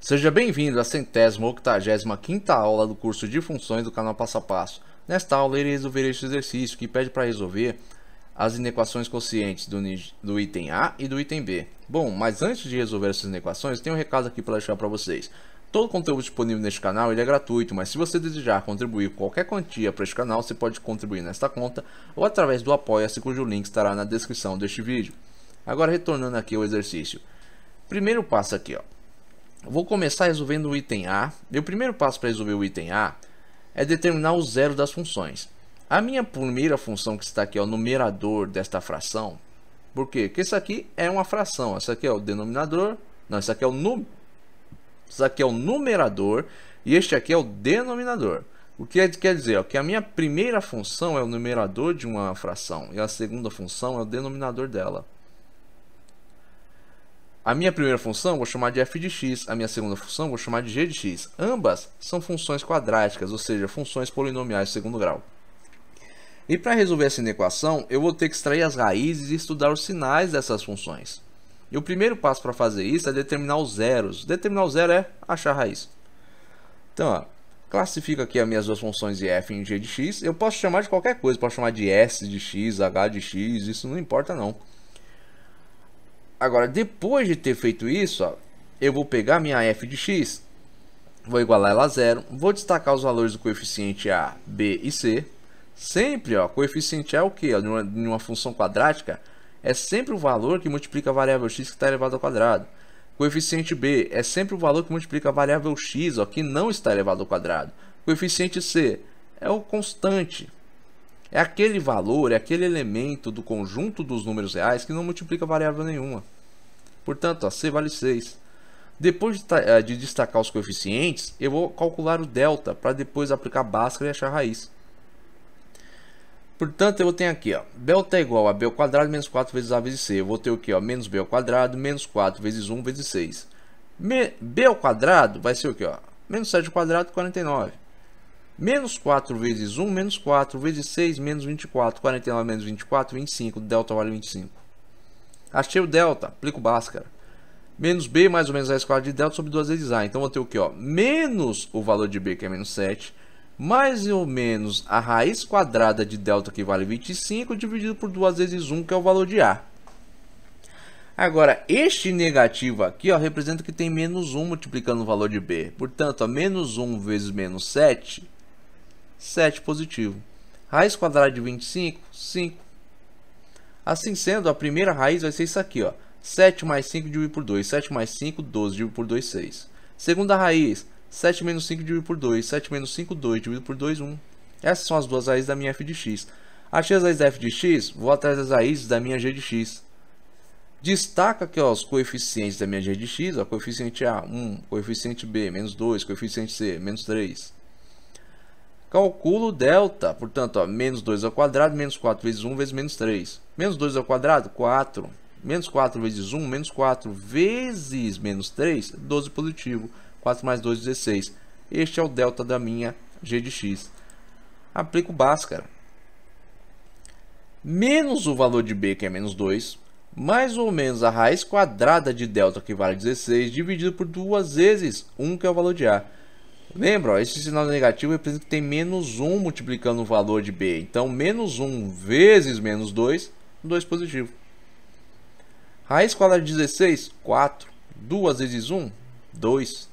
Seja bem-vindo à centésima octagésima quinta aula do curso de funções do canal Passo a Passo. Nesta aula, irei resolver este exercício que pede para resolver as inequações quocientes do, do, item A e do item B. Bom, mas antes de resolver essas inequações, tenho um recado aqui para deixar para vocês. Todo o conteúdo disponível neste canal ele é gratuito, mas se você desejar contribuir qualquer quantia para este canal, você pode contribuir nesta conta ou através do Apoia-se, cujo link estará na descrição deste vídeo. Agora, retornando aqui ao exercício. Primeiro passo aqui, ó. Vou começar resolvendo o item A. Meu primeiro passo para resolver o item A é determinar o zero das funções. A minha primeira função que está aqui é o numerador desta fração. Por quê? Porque isso aqui é uma fração. Isso aqui é o denominador. Não, isso aqui é o, nu... isso aqui é o numerador e este aqui é o denominador. O que é, quer dizer? Ó, que a minha primeira função é o numerador de uma fração e a segunda função é o denominador dela. A minha primeira função vou chamar de f de x, a minha segunda função vou chamar de g de x. Ambas são funções quadráticas, ou seja, funções polinomiais de segundo grau. E para resolver essa inequação, eu vou ter que extrair as raízes e estudar os sinais dessas funções. E o primeiro passo para fazer isso é determinar os zeros. Determinar o zero é achar a raiz. Então, ó, classifico aqui as minhas duas funções de f e g de x. Eu posso chamar de qualquer coisa, posso chamar de s de x, h de x, isso não importa não. Agora, depois de ter feito isso, ó, eu vou pegar minha f de x, vou igualar ela a zero, vou destacar os valores do coeficiente a, b e c. Sempre, ó, coeficiente a é o que? em numa função quadrática, é sempre o valor que multiplica a variável x que está elevado ao quadrado. Coeficiente b é sempre o valor que multiplica a variável x, ó, que não está elevado ao quadrado. Coeficiente c é o constante, é aquele valor, é aquele elemento do conjunto dos números reais que não multiplica variável nenhuma. Portanto, ó, C vale 6. Depois de, eh, de destacar os coeficientes, eu vou calcular o delta para depois aplicar a Bhaskara e achar a raiz. Portanto, eu tenho aqui, ó, delta é igual a b ao quadrado menos 4 vezes a vezes c. Eu vou ter o que, ó, menos b ao quadrado menos 4 vezes 1 vezes 6. Me, b ao quadrado vai ser o que, ó, menos 7 ao quadrado, 49. Menos 4 vezes 1, menos 4, vezes 6, menos 24. 49 menos 24, 25. Delta vale 25. Achei o delta, aplico o Bhaskara. Menos B mais ou menos raiz quadrada de delta sobre 2 vezes A. Então vou ter o que? Ó? Menos o valor de B, que é menos 7, mais ou menos a raiz quadrada de delta, que vale 25, dividido por 2 vezes 1, que é o valor de A. Agora, este negativo aqui ó, representa que tem menos 1 multiplicando o valor de B. Portanto, ó, menos 1 vezes menos 7 7 positivo. Raiz quadrada de 25, 5. Assim sendo, a primeira raiz vai ser isso aqui, ó. 7 mais 5 dividido por 2, 7 mais 5, 12 dividido por 2, 6. Segunda raiz, 7 menos 5 dividido por 2, 7 menos 5, 2 dividido por 2, 1. Essas são as duas raízes da minha f de x. Achei as raízes da f de x, vou atrás das raízes da minha g de x. Destaca aqui ó, os coeficientes da minha g de x, ó, coeficiente A, 1, coeficiente B, menos 2, coeficiente C, menos 3 calculo o delta. Portanto, ó, menos 2 ao quadrado, menos 4 vezes 1 vezes menos 3. Menos 2 ao quadrado, 4. Menos 4 vezes 1, menos 4 vezes menos 3, 12 positivo. 4 mais 2, 16. Este é o delta da minha g de x. Aplico o Bhaskara. Menos o valor de b, que é menos 2, mais ou menos a raiz quadrada de delta, que vale 16, dividido por duas vezes 1, que é o valor de a. Lembra, ó, esse sinal negativo representa que tem menos 1 multiplicando o valor de B. Então, menos 1 vezes menos 2, 2 positivo. Raiz quadrada de 16, 4. 2 vezes 1, 2.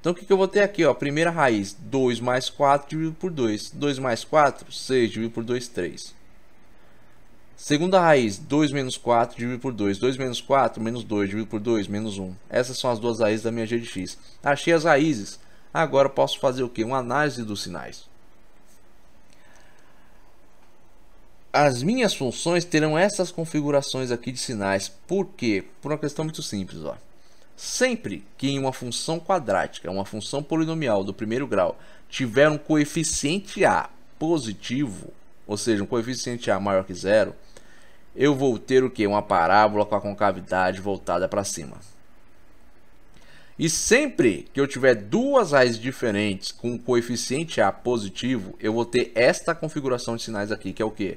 Então, o que, que eu vou ter aqui? Ó? Primeira raiz, 2 mais 4 dividido por 2. 2 mais 4, 6 dividido por 2, 3. Segunda raiz, 2 menos 4 dividido por 2. 2 menos 4 menos 2 dividido por 2 menos 1. Essas são as duas raízes da minha g de x. Achei as raízes. Agora posso fazer o quê? Uma análise dos sinais. As minhas funções terão essas configurações aqui de sinais. Por quê? Por uma questão muito simples. Ó. Sempre que em uma função quadrática, uma função polinomial do primeiro grau, tiver um coeficiente A positivo, ou seja, um coeficiente A maior que zero, eu vou ter o que? Uma parábola com a concavidade voltada para cima. E sempre que eu tiver duas raízes diferentes com um coeficiente A positivo, eu vou ter esta configuração de sinais aqui, que é o que?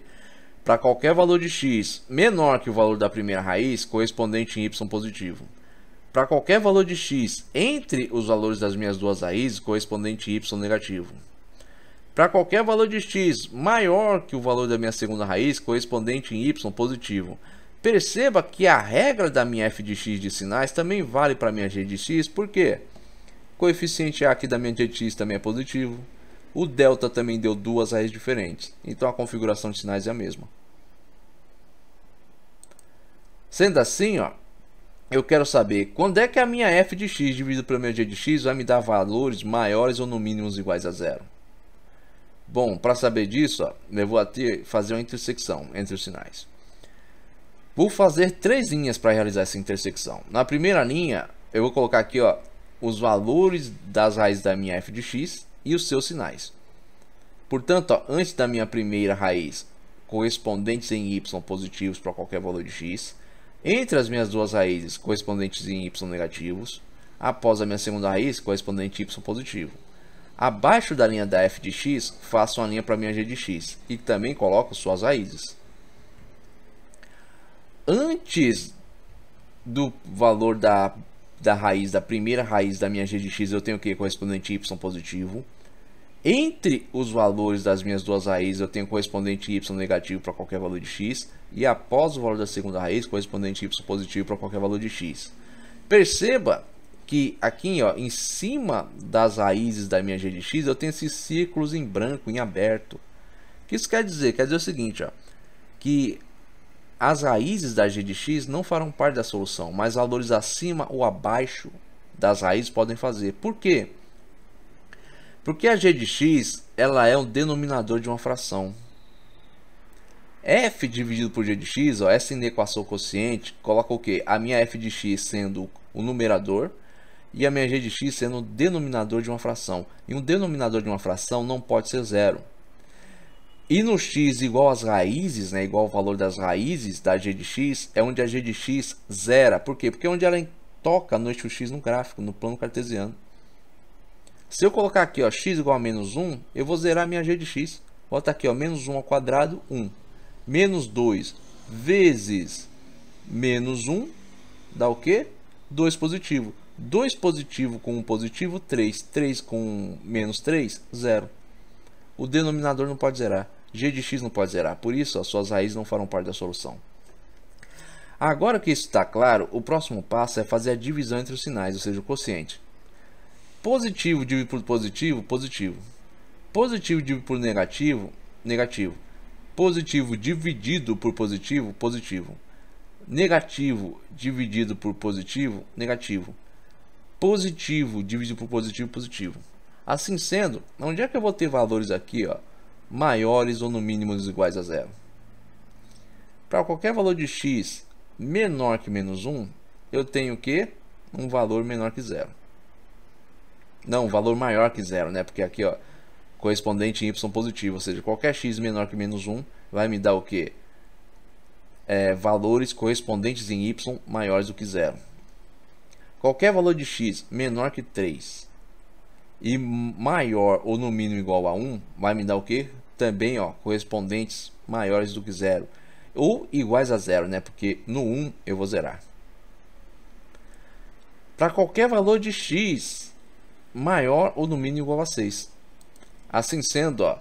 Para qualquer valor de x menor que o valor da primeira raiz, correspondente em y positivo. Para qualquer valor de x entre os valores das minhas duas raízes, correspondente em y negativo. Para qualquer valor de x maior que o valor da minha segunda raiz correspondente em y positivo. Perceba que a regra da minha f de x de sinais também vale para a minha g de x, por quê? O coeficiente a aqui da minha g de x também é positivo. O delta também deu duas raízes diferentes, então a configuração de sinais é a mesma. Sendo assim, ó, eu quero saber quando é que a minha f de x dividido pela minha g de x vai me dar valores maiores ou no mínimo iguais a zero. Bom, para saber disso, ó, eu vou até fazer uma intersecção entre os sinais. Vou fazer três linhas para realizar essa intersecção. Na primeira linha, eu vou colocar aqui ó, os valores das raízes da minha f de x e os seus sinais. Portanto, ó, antes da minha primeira raiz, correspondentes em y positivos para qualquer valor de x, entre as minhas duas raízes, correspondentes em y negativos, após a minha segunda raiz, correspondente em y positivo. Abaixo da linha da f de x, faço uma linha para minha g de x e também coloco suas raízes. Antes do valor da, da raiz, da primeira raiz da minha g de x, eu tenho o que? Correspondente y positivo. Entre os valores das minhas duas raízes, eu tenho correspondente y negativo para qualquer valor de x. E após o valor da segunda raiz, correspondente y positivo para qualquer valor de x. Perceba que aqui ó, em cima das raízes da minha g de x, eu tenho esses círculos em branco, em aberto. O que isso quer dizer? Quer dizer o seguinte, ó, que as raízes da g de x não farão parte da solução, mas valores acima ou abaixo das raízes podem fazer. Por quê? Porque a g de x ela é um denominador de uma fração. f dividido por g de x, ó, essa inequação quociente, coloca o quê? A minha f de x sendo o numerador e a minha g de x sendo o denominador de uma fração. E um denominador de uma fração não pode ser zero. E no x igual às raízes, né, igual ao valor das raízes da g de x, é onde a g de x zera. Por quê? Porque é onde ela toca no eixo x no gráfico, no plano cartesiano. Se eu colocar aqui ó, x igual a menos 1, eu vou zerar minha g de x. Bota aqui, ó, menos 1 ao quadrado, 1. Menos 2 vezes menos 1 dá o quê? 2 positivo. 2 positivo com 1 um positivo, 3. 3 com menos 3, 0. O denominador não pode zerar. G de x não pode zerar. Por isso, as suas raízes não farão parte da solução. Agora que isso está claro, o próximo passo é fazer a divisão entre os sinais, ou seja, o quociente. Positivo dividido por positivo, positivo. Positivo dividido por negativo, negativo. Positivo dividido por positivo, positivo. Negativo dividido por positivo, negativo positivo, dividido por positivo, positivo. Assim sendo, onde é que eu vou ter valores aqui, ó, maiores ou no mínimo iguais a zero? Para qualquer valor de x menor que menos 1, eu tenho que um valor menor que zero. Não, um valor maior que zero, né? Porque aqui, ó, correspondente em y positivo, ou seja, qualquer x menor que menos 1 vai me dar o quê? É, valores correspondentes em y maiores do que zero. Qualquer valor de x menor que 3 e maior ou no mínimo igual a 1, vai me dar o que? Também ó, correspondentes maiores do que zero ou iguais a zero, né? Porque no 1 eu vou zerar. Para qualquer valor de x maior ou no mínimo igual a 6. Assim sendo, ó,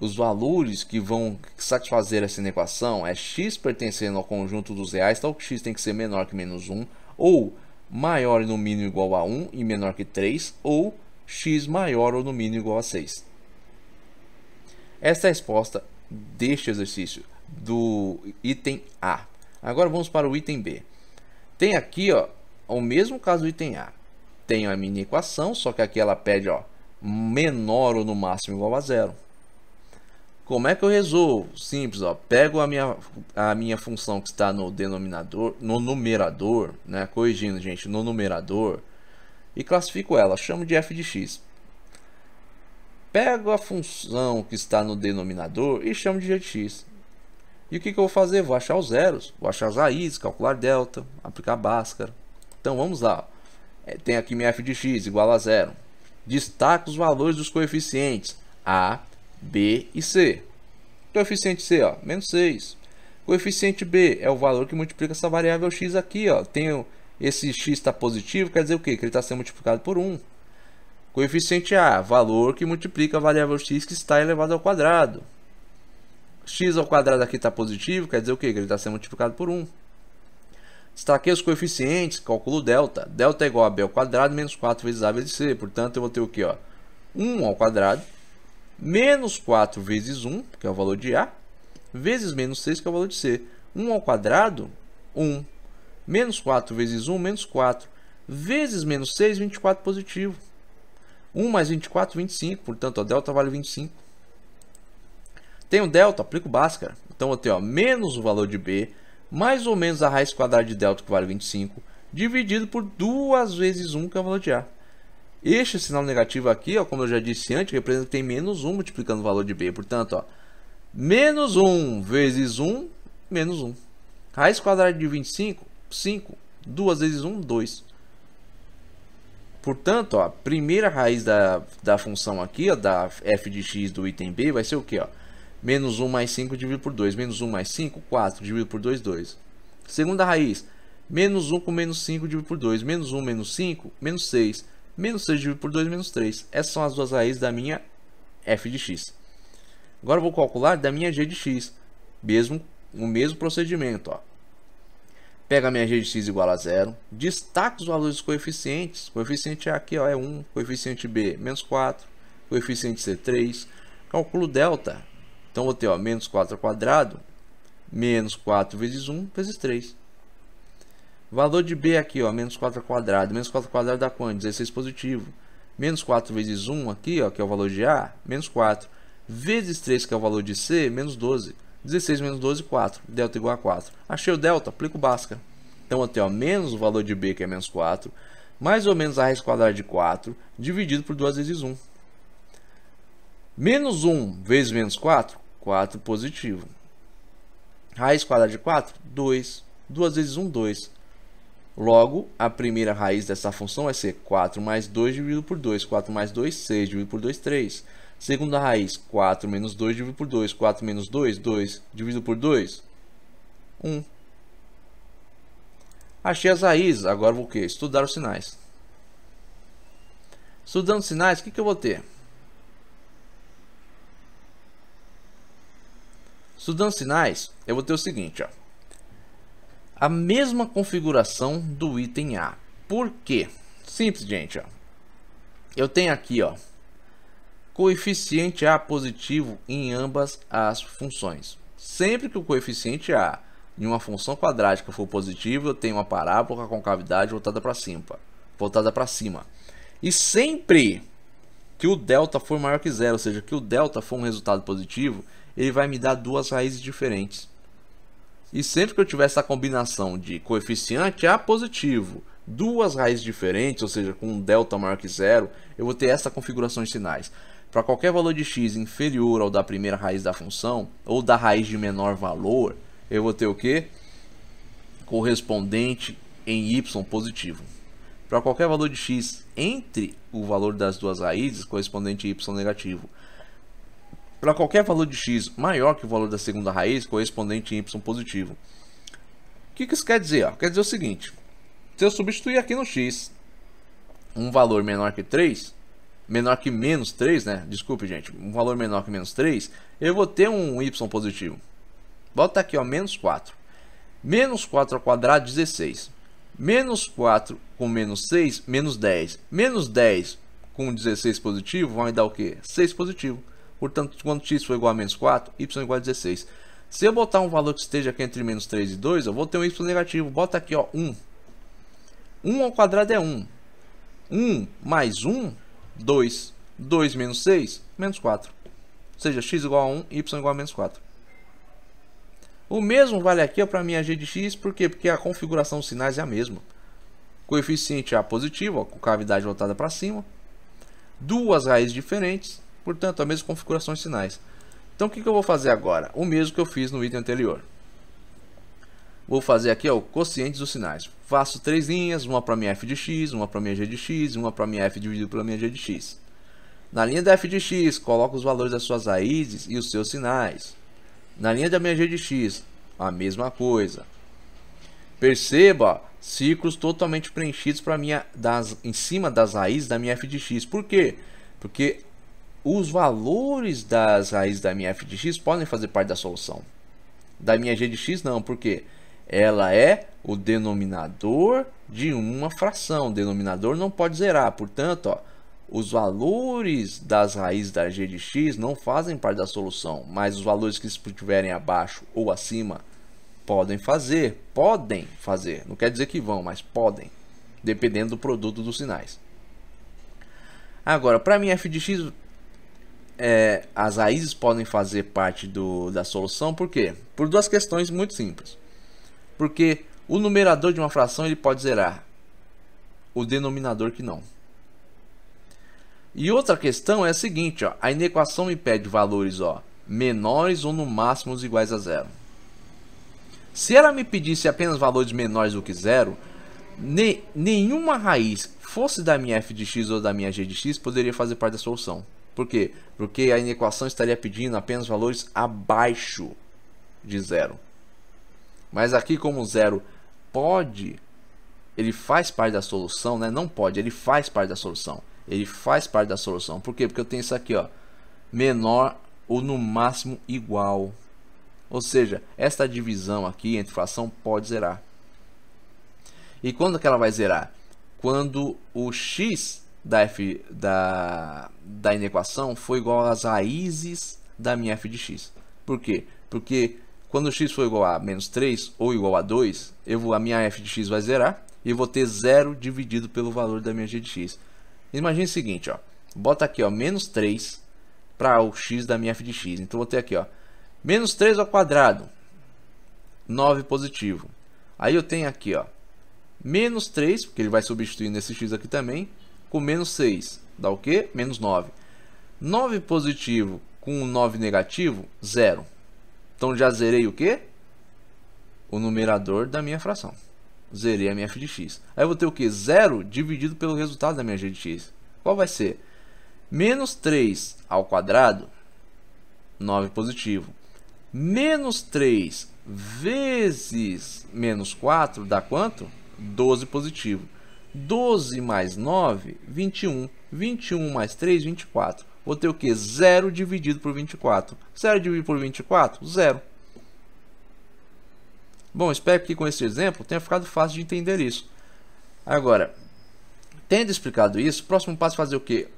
os valores que vão satisfazer essa inequação é x pertencendo ao conjunto dos reais, tal então que x tem que ser menor que menos 1, ou maior no mínimo igual a 1 e menor que 3, ou x maior ou no mínimo igual a 6. Esta é a resposta deste exercício, do item A. Agora vamos para o item B. Tem aqui ó, o mesmo caso do item A. Tem a mini equação, só que aqui ela pede ó, menor ou no máximo igual a zero. Como é que eu resolvo? Simples, ó. Pego a minha, a minha função que está no denominador, no numerador, né? Corrigindo, gente, no numerador. E classifico ela, chamo de f de x. Pego a função que está no denominador e chamo de g de x. E o que, que eu vou fazer? Vou achar os zeros, vou achar as raízes, calcular delta, aplicar Bhaskara. Então vamos lá. É, tem aqui minha f de x igual a zero. Destaco os valores dos coeficientes a, B e C. Coeficiente C, ó, menos 6. Coeficiente B é o valor que multiplica essa variável x aqui. Ó. Tenho esse x está positivo, quer dizer o quê? Que ele está sendo multiplicado por 1. Coeficiente A, valor que multiplica a variável x que está elevado ao quadrado. x ao quadrado aqui está positivo, quer dizer o quê? Que ele está sendo multiplicado por 1. Destaquei os coeficientes, calculo delta. Delta é igual a b ao quadrado menos 4 vezes a vezes c. Portanto, eu vou ter o quê? Ó? 1 ao quadrado menos 4 vezes 1, que é o valor de A, vezes menos 6, que é o valor de C. 1 ao quadrado, 1. Menos 4 vezes 1, menos 4. Vezes menos 6, 24 positivo. 1 mais 24, 25. Portanto, o delta vale 25. Tenho delta, aplico o Bhaskara. Então, eu tenho ó, menos o valor de B, mais ou menos a raiz quadrada de delta, que vale 25, dividido por 2 vezes 1, que é o valor de A. Este sinal negativo aqui, ó, como eu já disse antes, representa que tem menos 1 multiplicando o valor de B. Portanto, ó, menos 1 vezes 1, menos 1. Raiz quadrada de 25, 5. 2 vezes 1, 2. Portanto, ó, a primeira raiz da, da função aqui, ó, da f de x do item b, vai ser o quê? Ó? Menos 1 mais 5 dividido por 2. Menos 1 mais 5, 4. Dividido por 2, 2. Segunda raiz, menos 1 com menos 5 dividido por 2. Menos 1, menos 5, menos 6. Menos 6 dividido por 2 menos 3. Essas são as duas raízes da minha f de x. Agora vou calcular da minha g de x. Mesmo, o mesmo procedimento. Ó. Pega a minha g de x igual a zero. Destaca os valores dos coeficientes. coeficiente A aqui ó, é 1. Coeficiente B, menos 4. Coeficiente C, 3. Calculo delta. Então vou ter ó, menos 4 ao quadrado. Menos 4 vezes 1 vezes 3. Valor de B aqui, ó, menos 4 ao quadrado. Menos 4 ao quadrado dá quanto? 16 positivo. Menos 4 vezes 1 aqui, ó, que é o valor de A, menos 4. Vezes 3, que é o valor de C, menos 12. 16 menos 12, 4. Delta igual a 4. Achei o delta, aplico o Bhaskara. Então, eu tenho ó, menos o valor de B, que é menos 4, mais ou menos a raiz quadrada de 4, dividido por 2 vezes 1. Menos 1 vezes menos 4, 4 positivo. Raiz quadrada de 4, 2. 2 vezes 1, 2. Logo, a primeira raiz dessa função vai ser 4 mais 2 dividido por 2. 4 mais 2, 6 dividido por 2, 3. Segunda raiz, 4 menos 2 dividido por 2. 4 menos 2, 2 dividido por 2, 1. Achei as raízes, agora vou o quê? Estudar os sinais. Estudando sinais, o que, que eu vou ter? Estudando sinais, eu vou ter o seguinte, ó a mesma configuração do item A. Por quê? Simples, gente. Ó. Eu tenho aqui ó, coeficiente A positivo em ambas as funções. Sempre que o coeficiente A em uma função quadrática for positivo, eu tenho uma parábola com a concavidade voltada para cima. Voltada para cima. E sempre que o delta for maior que zero, ou seja, que o delta for um resultado positivo, ele vai me dar duas raízes diferentes. E sempre que eu tiver essa combinação de coeficiente é A positivo, duas raízes diferentes, ou seja, com um delta maior que zero, eu vou ter essa configuração de sinais. Para qualquer valor de x inferior ao da primeira raiz da função, ou da raiz de menor valor, eu vou ter o que? Correspondente em y positivo. Para qualquer valor de x entre o valor das duas raízes, correspondente a y negativo para qualquer valor de x maior que o valor da segunda raiz correspondente em y positivo. O que, que isso quer dizer? Quer dizer o seguinte, se eu substituir aqui no x um valor menor que 3, menor que menos 3, né? Desculpe, gente, um valor menor que menos 3, eu vou ter um y positivo. Bota aqui, ó, menos 4. Menos 4 ao quadrado, 16. Menos 4 com menos 6, menos 10. Menos 10 com 16 positivo vai me dar o quê? 6 positivo. Portanto, quando x for igual a menos 4, y é igual a 16. Se eu botar um valor que esteja aqui entre menos 3 e 2, eu vou ter um y negativo. Bota aqui, ó, 1. 1 ao quadrado é 1. 1 mais 1, 2. 2 menos 6, menos 4. Ou seja, x igual a 1, y igual a menos 4. O mesmo vale aqui para a minha g de x, por quê? Porque a configuração dos sinais é a mesma. Coeficiente A positivo, ó, com cavidade voltada para cima. Duas raízes diferentes Portanto, a mesma configuração de sinais. Então, o que, que eu vou fazer agora? O mesmo que eu fiz no item anterior. Vou fazer aqui ó, o quociente dos sinais. Faço três linhas, uma para minha f de x, uma para minha g de x, uma para minha f dividido pela minha g de x. Na linha da f de x, coloco os valores das suas raízes e os seus sinais. Na linha da minha g de x, a mesma coisa. Perceba círculos totalmente preenchidos para minha das em cima das raízes da minha f de x. Por quê? Porque os valores das raízes da minha f de x podem fazer parte da solução. Da minha g de x não, porque ela é o denominador de uma fração. O denominador não pode zerar, portanto, ó, os valores das raízes da g de x não fazem parte da solução, mas os valores que estiverem abaixo ou acima podem fazer, podem fazer. Não quer dizer que vão, mas podem, dependendo do produto dos sinais. Agora, para mim f de x é, as raízes podem fazer parte do, da solução, por quê? Por duas questões muito simples. Porque o numerador de uma fração ele pode zerar, o denominador que não. E outra questão é a seguinte, ó, a inequação me pede valores ó, menores ou no máximo iguais a zero. Se ela me pedisse apenas valores menores do que zero, ne nenhuma raiz, fosse da minha f de x ou da minha g de x, poderia fazer parte da solução. Por quê? Porque a inequação estaria pedindo apenas valores abaixo de zero. Mas aqui como zero pode, ele faz parte da solução, né? Não pode, ele faz parte da solução. Ele faz parte da solução. Por quê? Porque eu tenho isso aqui, ó, menor ou no máximo igual. Ou seja, esta divisão aqui entre fração pode zerar. E quando que ela vai zerar? Quando o x da, f, da, da inequação foi igual às raízes da minha f de x. Por quê? Porque quando x for igual a menos 3 ou igual a 2, eu vou, a minha f de x vai zerar e eu vou ter zero dividido pelo valor da minha g de x. Imagine o seguinte, ó, bota aqui ó, menos 3 para o x da minha f de x. Então, vou ter aqui ó, menos 3 ao quadrado, 9 positivo. Aí eu tenho aqui ó, menos 3, porque ele vai substituir nesse x aqui também, com menos 6, dá o quê? Menos 9. 9 positivo com 9 negativo, zero. Então já zerei o quê? O numerador da minha fração. Zerei a minha f de x. Aí eu vou ter o quê? Zero dividido pelo resultado da minha g de x. Qual vai ser? Menos 3 ao quadrado, 9 positivo. Menos 3 vezes menos 4 dá quanto? 12 positivo. 12 mais 9, 21. 21 mais 3, 24. Vou ter o que? 0 dividido por 24. 0 dividido por 24? 0. Bom, espero que com esse exemplo tenha ficado fácil de entender isso. Agora, tendo explicado isso, próximo passo é fazer o quê?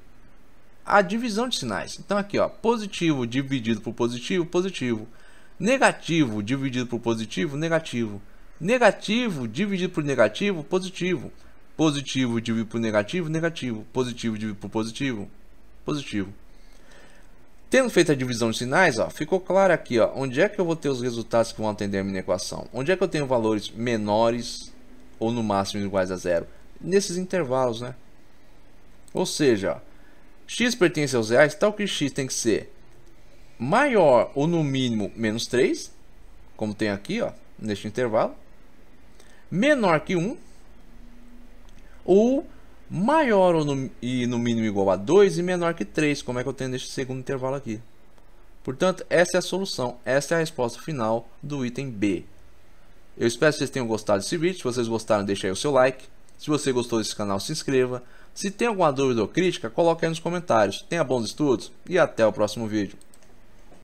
A divisão de sinais. Então aqui, ó, positivo dividido por positivo, positivo. Negativo dividido por positivo, negativo. Negativo dividido por negativo, positivo. Positivo dividido por negativo, negativo. Positivo dividido por positivo, positivo. Tendo feito a divisão de sinais, ó, ficou claro aqui ó, onde é que eu vou ter os resultados que vão atender a minha equação. Onde é que eu tenho valores menores ou no máximo iguais a zero? Nesses intervalos, né? Ou seja, ó, x pertence aos reais, tal que x tem que ser maior ou no mínimo menos 3, como tem aqui ó, neste intervalo, menor que 1, ou maior ou no, e no mínimo igual a 2 e menor que 3, como é que eu tenho neste segundo intervalo aqui. Portanto, essa é a solução, essa é a resposta final do item B. Eu espero que vocês tenham gostado desse vídeo, se vocês gostaram deixe aí o seu like, se você gostou desse canal se inscreva, se tem alguma dúvida ou crítica coloque aí nos comentários, tenha bons estudos e até o próximo vídeo.